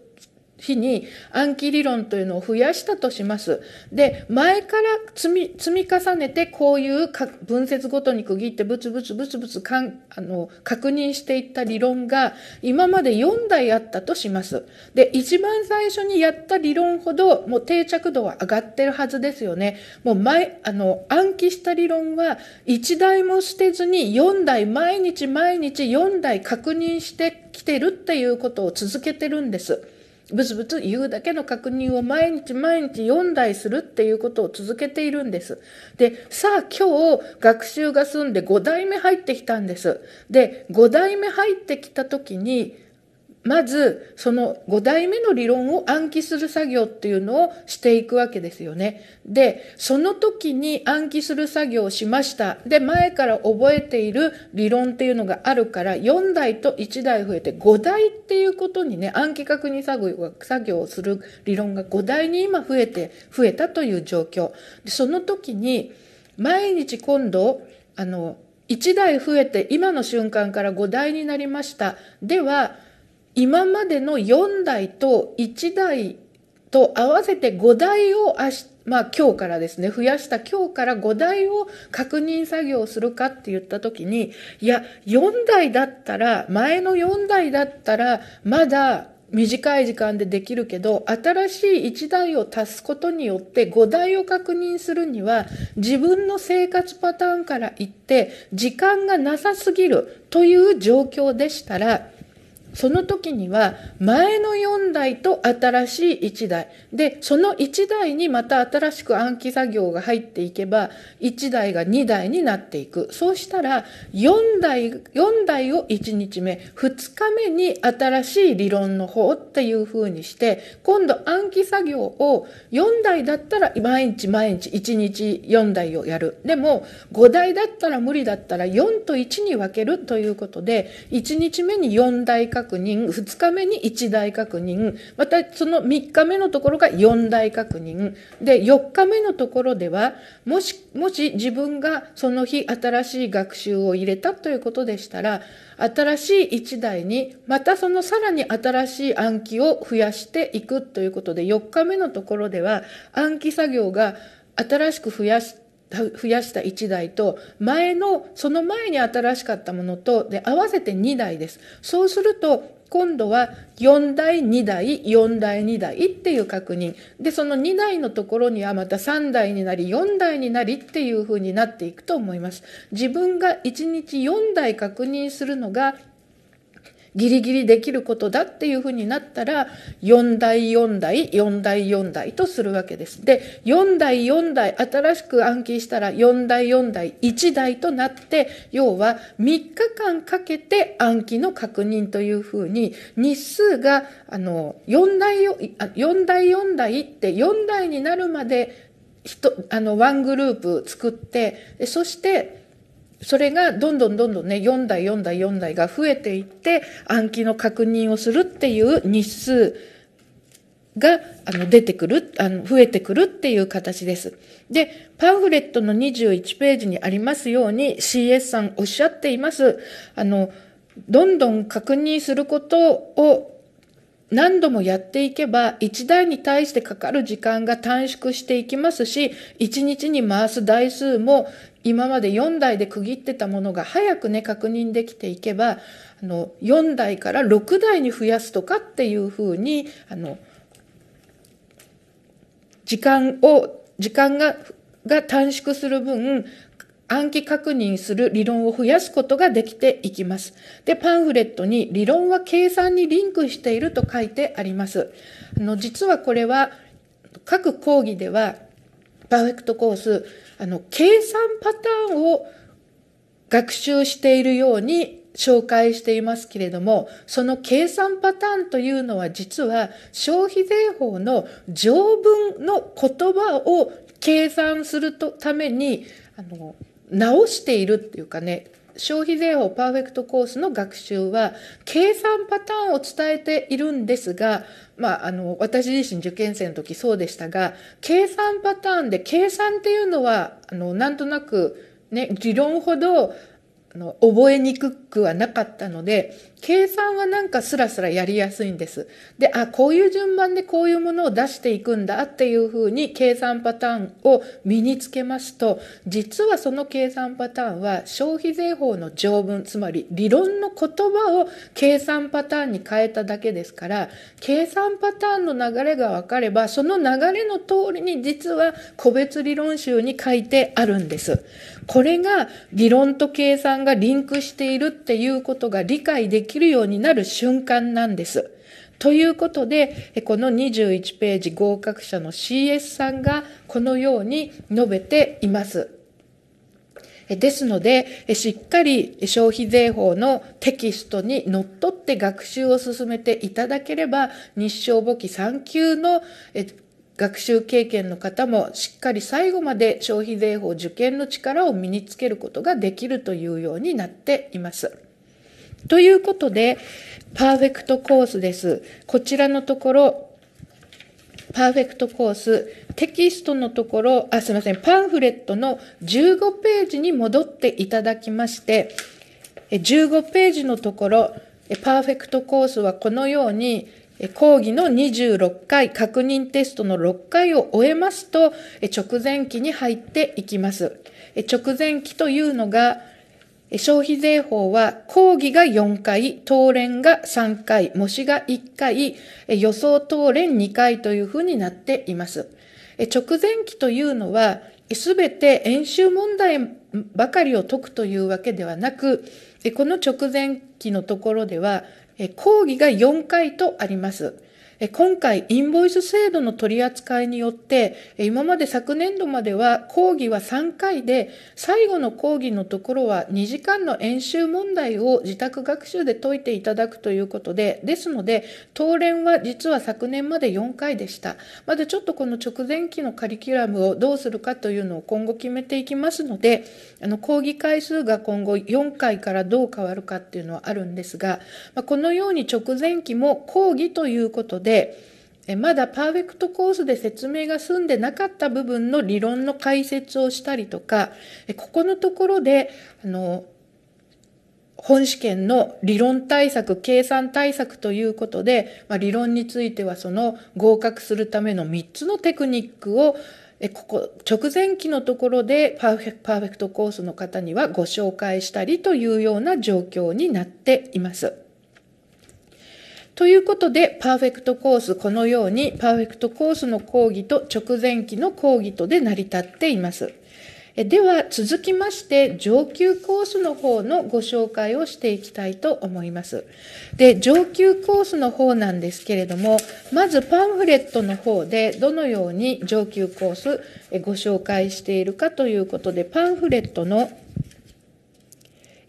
日に暗記理論というのを増やしたとします。で、前から積み、積み重ねてこういう文節ごとに区切ってブツブツブツブツかん、あの、確認していった理論が今まで4台あったとします。で、一番最初にやった理論ほどもう定着度は上がってるはずですよね。もう前、あの、暗記した理論は1台も捨てずに4台毎日毎日4台確認してきてるっていうことを続けてるんです。ブツブツ言うだけの確認を毎日毎日4台するっていうことを続けているんです。で、さあ今日学習が済んで5代目入ってきたんです。で、5代目入ってきた時に、まず、その5代目の理論を暗記する作業っていうのをしていくわけですよね。で、その時に暗記する作業をしました。で、前から覚えている理論っていうのがあるから、4代と1代増えて5代っていうことにね、暗記確認作業作業をする理論が5代に今増えて、増えたという状況。で、その時に、毎日今度、あの、1台増えて今の瞬間から5台になりました。では、今までの4台と1台と合わせて5台を明日まあ今日からですね、増やした今日から5台を確認作業するかって言った時に、いや、4台だったら、前の4台だったら、まだ短い時間でできるけど、新しい1台を足すことによって5台を確認するには、自分の生活パターンから言って、時間がなさすぎるという状況でしたら、その時には前の4台と新しい1台でその1台にまた新しく暗記作業が入っていけば1台が2台になっていくそうしたら4台 ,4 台を1日目2日目に新しい理論の方っていう風にして今度暗記作業を4台だったら毎日毎日1日4台をやるでも5台だったら無理だったら4と1に分けるということで1日目に4台か確認、2日目に1台確認、またその3日目のところが4台確認、で、4日目のところでは、もし、もし自分がその日新しい学習を入れたということでしたら、新しい1台に、またそのさらに新しい暗記を増やしていくということで、4日目のところでは、暗記作業が新しく増やして、増やした1台と、前の、その前に新しかったものと、で、合わせて2台です。そうすると、今度は4台2台4台2台っていう確認でその2台のところにはまた3台になり4台になりっていうふうになっていくと思います自分が1日4台確認するのがギリギリできることだっていうふうになったら、4代4代、4代4代とするわけです。で、4代4代、新しく暗記したら4代4代、1代となって、要は3日間かけて暗記の確認というふうに、日数が、あの、4代、4代4代って4代になるまで、人、あの、ワングループ作って、そして、それがどんどんどんどんね、4台、4台、4台が増えていって、暗記の確認をするっていう日数が、あの、出てくる、あの、増えてくるっていう形です。で、パンフレットの21ページにありますように、CS さんおっしゃっています。あの、どんどん確認することを何度もやっていけば、1台に対してかかる時間が短縮していきますし、1日に回す台数も今まで4台で区切ってたものが早くね、確認できていけば、あの、4台から6台に増やすとかっていうふうに、あの、時間を、時間が、が短縮する分、暗記確認する理論を増やすことができていきます。で、パンフレットに理論は計算にリンクしていると書いてあります。あの、実はこれは、各講義では、パーフェクトコース、あの、計算パターンを学習しているように紹介していますけれども、その計算パターンというのは実は消費税法の条文の言葉を計算するために、あの、直しているっていうかね、消費税法パーフェクトコースの学習は、計算パターンを伝えているんですが、まあ、あの、私自身受験生の時そうでしたが、計算パターンで、計算っていうのは、あの、なんとなく、ね、理論ほど、あの、覚えにくくはなかったので、計算はなんかスラスラやりやすいんです。で、あ、こういう順番でこういうものを出していくんだっていうふうに計算パターンを身につけますと、実はその計算パターンは消費税法の条文、つまり理論の言葉を計算パターンに変えただけですから、計算パターンの流れが分かれば、その流れの通りに実は個別理論集に書いてあるんです。これが理論と計算がリンクしているっていうことが理解でききるようになる瞬間なんです。ということで、この21ページ合格者の CS さんがこのように述べています。ですので、しっかり消費税法のテキストにのっとって学習を進めていただければ、日照簿記3級の学習経験の方もしっかり最後まで消費税法受験の力を身につけることができるというようになっています。ということで、パーフェクトコースです。こちらのところ、パーフェクトコース、テキストのところ、あ、すいません、パンフレットの15ページに戻っていただきまして、15ページのところ、パーフェクトコースはこのように、講義の26回、確認テストの6回を終えますと、直前期に入っていきます。直前期というのが、消費税法は、講義が4回、答練が3回、模試が1回、予想答練2回というふうになっています。直前期というのは、すべて演習問題ばかりを解くというわけではなく、この直前期のところでは、講義が4回とあります。今回、インボイス制度の取り扱いによって、今まで昨年度までは講義は3回で、最後の講義のところは2時間の演習問題を自宅学習で解いていただくということで、ですので、当連は実は昨年まで4回でした。まだちょっとこの直前期のカリキュラムをどうするかというのを今後決めていきますので、あの、講義回数が今後4回からどう変わるかっていうのはあるんですが、まこのように直前期も講義ということで、でまだパーフェクトコースで説明が済んでなかった部分の理論の解説をしたりとかここのところであの本試験の理論対策、計算対策ということで、まあ、理論についてはその合格するための3つのテクニックをえここ直前期のところでパーフェクトコースの方にはご紹介したりというような状況になっています。ということで、パーフェクトコース、このように、パーフェクトコースの講義と直前期の講義とで成り立っています。では、続きまして、上級コースの方のご紹介をしていきたいと思います。で、上級コースの方なんですけれども、まずパンフレットの方で、どのように上級コースご紹介しているかということで、パンフレットの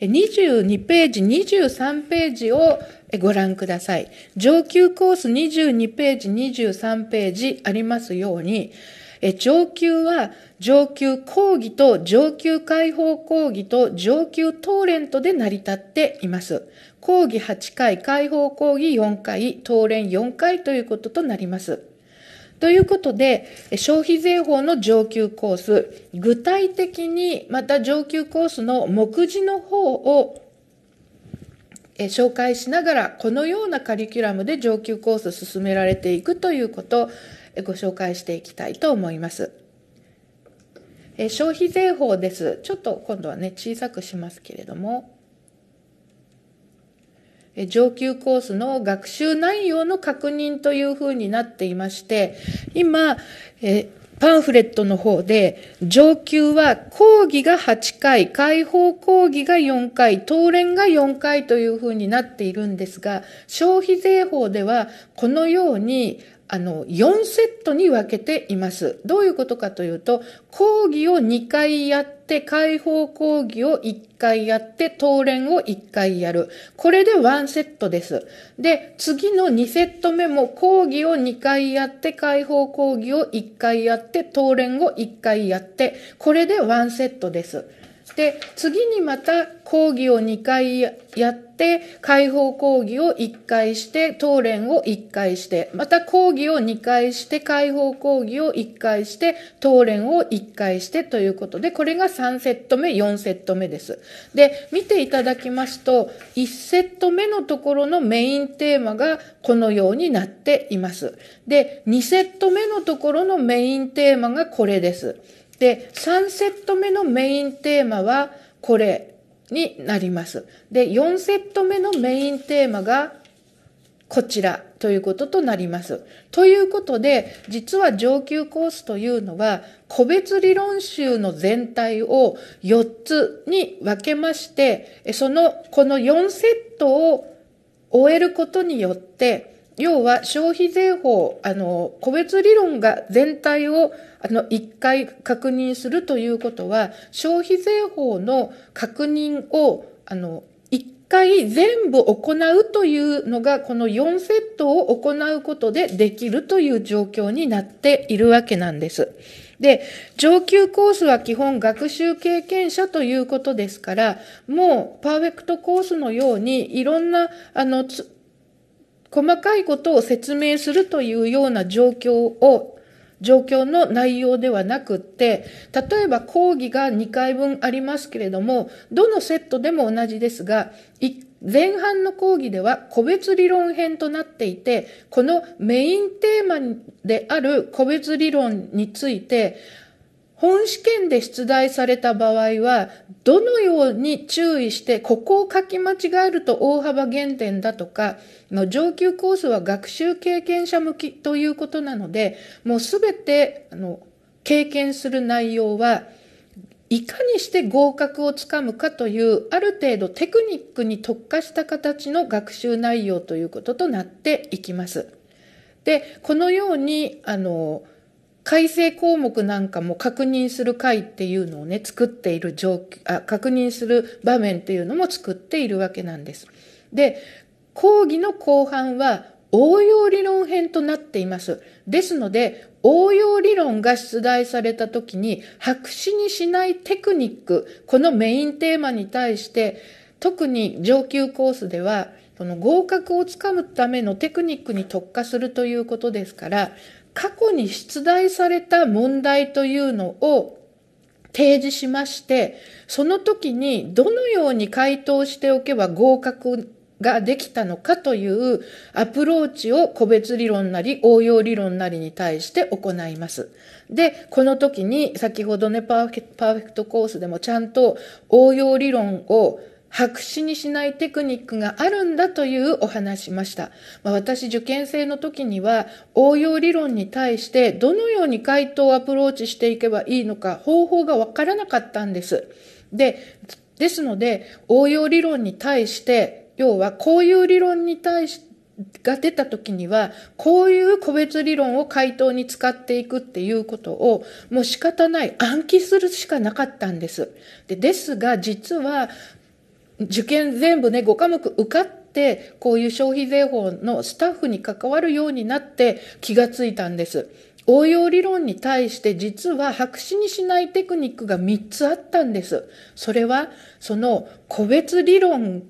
22ページ、23ページをご覧ください。上級コース22ページ、23ページありますように、上級は上級講義と上級解放講義と上級トーレントで成り立っています。講義8回、解放講義4回、トーレン4回ということとなります。ということで、消費税法の上級コース、具体的にまた上級コースの目次の方をえ紹介しながら、このようなカリキュラムで上級コース進められていくということをご紹介していきたいと思います。え消費税法です。ちょっと今度はね、小さくしますけれども、え上級コースの学習内容の確認というふうになっていまして、今、えパンフレットの方で、上級は講義が8回、解放講義が4回、当連が4回というふうになっているんですが、消費税法ではこのように、あの、4セットに分けています。どういうことかというと、講義を2回やって、解放講義を1回やって、当連を1回やる。これで1セットです。で、次の2セット目も講義を2回やって、解放講義を1回やって、当連を1回やって、これで1セットです。で次にまた講義を2回やって解放講義を1回して答練を1回してまた講義を2回して解放講義を1回して答練を1回してということでこれが3セット目4セット目です。で見ていただきますと1セット目のところのメインテーマがこのようになっています。で2セット目のところのメインテーマがこれです。で、3セット目のメインテーマはこれになります。で、4セット目のメインテーマがこちらということとなります。ということで、実は上級コースというのは、個別理論集の全体を4つに分けまして、その、この4セットを終えることによって、要は消費税法、あの、個別理論が全体を、あの、一回確認するということは、消費税法の確認を、あの、一回全部行うというのが、この4セットを行うことでできるという状況になっているわけなんです。で、上級コースは基本学習経験者ということですから、もうパーフェクトコースのようにいろんな、あの、細かいことを説明するというような状況を、状況の内容ではなくって、例えば講義が2回分ありますけれども、どのセットでも同じですが、前半の講義では個別理論編となっていて、このメインテーマである個別理論について、本試験で出題された場合は、どのように注意して、ここを書き間違えると大幅減点だとか、上級コースは学習経験者向きということなので、もうすべて、あの、経験する内容は、いかにして合格をつかむかという、ある程度テクニックに特化した形の学習内容ということとなっていきます。で、このように、あの、改正項目なんかも確認する会っていうのをね、作っている状況、あ、確認する場面っていうのも作っているわけなんです。で、講義の後半は応用理論編となっています。ですので、応用理論が出題された時に白紙にしないテクニック、このメインテーマに対して、特に上級コースでは、その合格をつかむためのテクニックに特化するということですから、過去に出題された問題というのを提示しまして、その時にどのように回答しておけば合格ができたのかというアプローチを個別理論なり応用理論なりに対して行います。で、この時に先ほどね、パーフェクトコースでもちゃんと応用理論を白紙にしないテクニックがあるんだというお話しました。まあ、私、受験生の時には、応用理論に対してどのように回答をアプローチしていけばいいのか、方法がわからなかったんです。で、ですので、応用理論に対して、要はこういう理論に対して、が出た時には、こういう個別理論を回答に使っていくっていうことを、もう仕方ない暗記するしかなかったんです。でですが、実は、受験全部ね、5科目受かって、こういう消費税法のスタッフに関わるようになって気がついたんです。応用理論に対して実は白紙にしないテクニックが3つあったんです。それは、その個別理論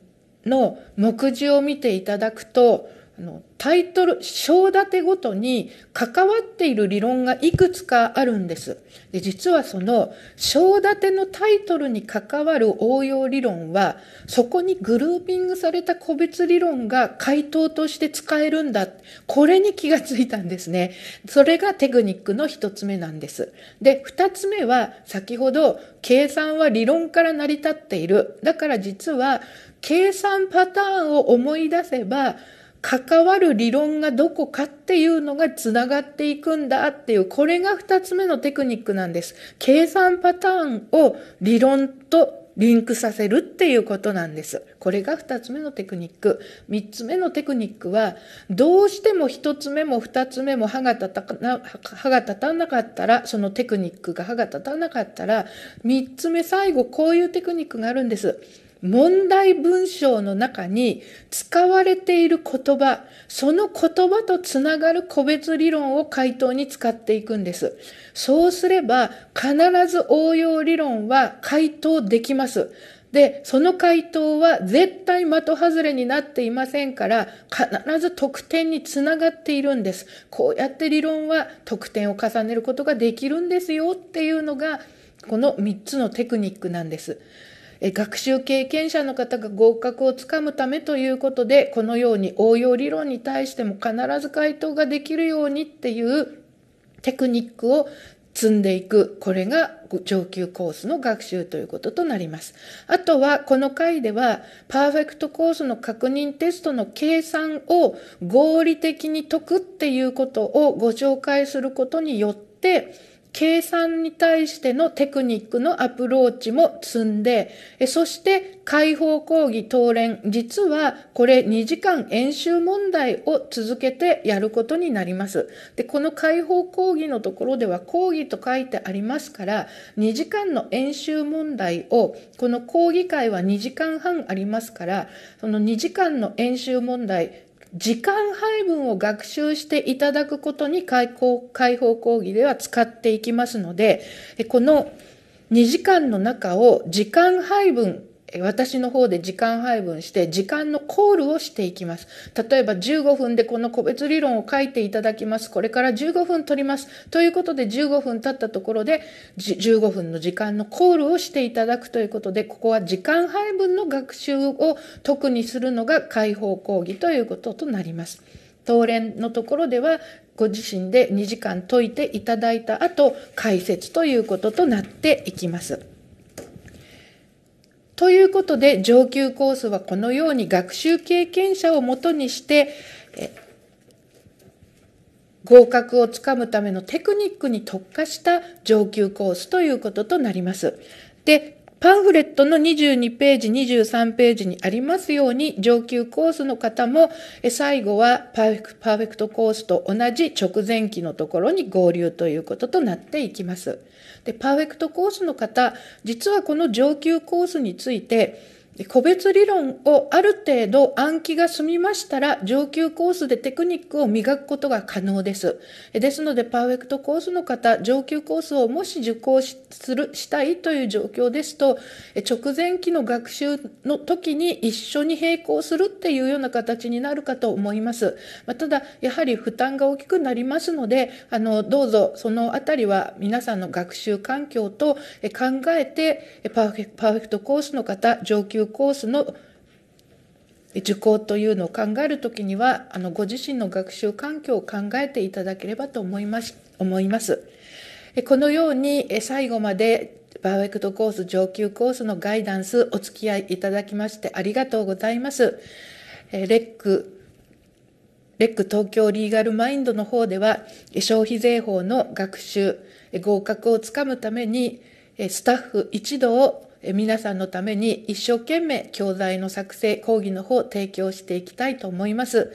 の目次を見ていただくと、あの、タイトル、章立てごとに関わっている理論がいくつかあるんです。で実はその章立てのタイトルに関わる応用理論は、そこにグルーピングされた個別理論が回答として使えるんだ。これに気がついたんですね。それがテクニックの一つ目なんです。で、二つ目は、先ほど、計算は理論から成り立っている。だから実は、計算パターンを思い出せば、関わる理論がどこかっていうのがつながっていくんだっていう、これが二つ目のテクニックなんです。計算パターンを理論とリンクさせるっていうことなんです。これが二つ目のテクニック。三つ目のテクニックは、どうしても一つ目も二つ目も歯が立たな、歯が立たなかったら、そのテクニックが歯が立たなかったら、三つ目最後こういうテクニックがあるんです。問題文章の中に使われている言葉、その言葉とつながる個別理論を回答に使っていくんです。そうすれば必ず応用理論は回答できます。で、その回答は絶対的外れになっていませんから、必ず得点につながっているんです。こうやって理論は得点を重ねることができるんですよっていうのが、この3つのテクニックなんです。え学習経験者の方が合格をつかむためということで、このように応用理論に対しても必ず回答ができるようにっていうテクニックを積んでいく。これが上級コースの学習ということとなります。あとは、この回では、パーフェクトコースの確認テストの計算を合理的に解くっていうことをご紹介することによって、計算に対してのテクニックのアプローチも積んで、そして解放講義当連、実はこれ2時間演習問題を続けてやることになります。で、この解放講義のところでは講義と書いてありますから、2時間の演習問題を、この講義会は2時間半ありますから、その2時間の演習問題、時間配分を学習していただくことに開放開放講義では使っていきますので、この2時間の中を時間配分私の方で時間配分して時間のコールをしていきます。例えば15分でこの個別理論を書いていただきます。これから15分取ります。ということで15分経ったところで15分の時間のコールをしていただくということで、ここは時間配分の学習を特にするのが解放講義ということとなります。当連のところではご自身で2時間解いていただいた後解説ということとなっていきます。ということで、上級コースはこのように学習経験者をもとにして、合格をつかむためのテクニックに特化した上級コースということとなります。で、パンフレットの22ページ、23ページにありますように、上級コースの方も、最後はパーフェクトコースと同じ直前期のところに合流ということとなっていきます。で、パーフェクトコースの方、実はこの上級コースについて、個別理論をある程度暗記が済みましたら、上級コースでテクニックを磨くことが可能です。ですので、パーフェクトコースの方、上級コースをもし受講する、したいという状況ですと、直前期の学習の時に一緒に並行するっていうような形になるかと思います。まただ、やはり負担が大きくなりますので、あの、どうぞ、そのあたりは皆さんの学習環境と考えて、パーフェクトコースの方、上級コースの受講というのを考えるときには、あの、ご自身の学習環境を考えていただければと思います、思います。このように最後までパーフェクトコース、上級コースのガイダンスお付き合いいただきましてありがとうございます。レックレック東京リーガルマインドの方では、消費税法の学習、合格をつかむために、スタッフ一同、皆さんのために一生懸命教材の作成、講義の方提供していきたいと思います。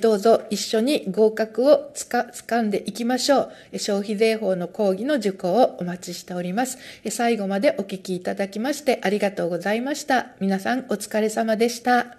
どうぞ一緒に合格をつか、掴んでいきましょう。消費税法の講義の受講をお待ちしております。最後までお聞きいただきましてありがとうございました。皆さんお疲れ様でした。